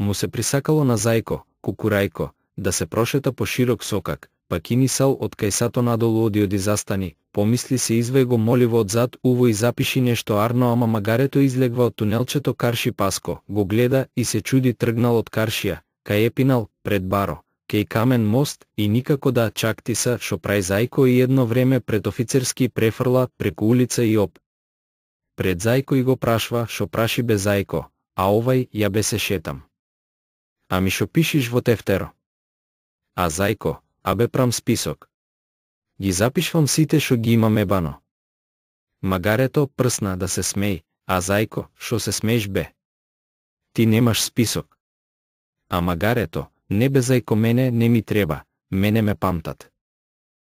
Му се присакало на зајко, кукурајко, да се прошета по широк сокак, па кинисал од кајсато надолу оди оди застани, помисли се извај го моливо од зад уво и запиши нешто арно ама магарето излегва од тунелчето Карши Паско, го гледа и се чуди тргнал од Каршија, кај е пинал, пред баро, кај камен мост и никако да чакти са шо прај зајко и едно време пред офицерски префрла преку улица и оп. Пред зајко и го прашва шо праши без зајко, а овај ја бе се шетам а ми шо пишиш во тефтеро. А зајко, абе прам список. Ги запишвам сите што ги имам ебано. Магарето прсна да се смеј, а зајко, што се смееш бе? Ти немаш список. А магарето, не бе зајко мене не ми треба, мене ме памтат.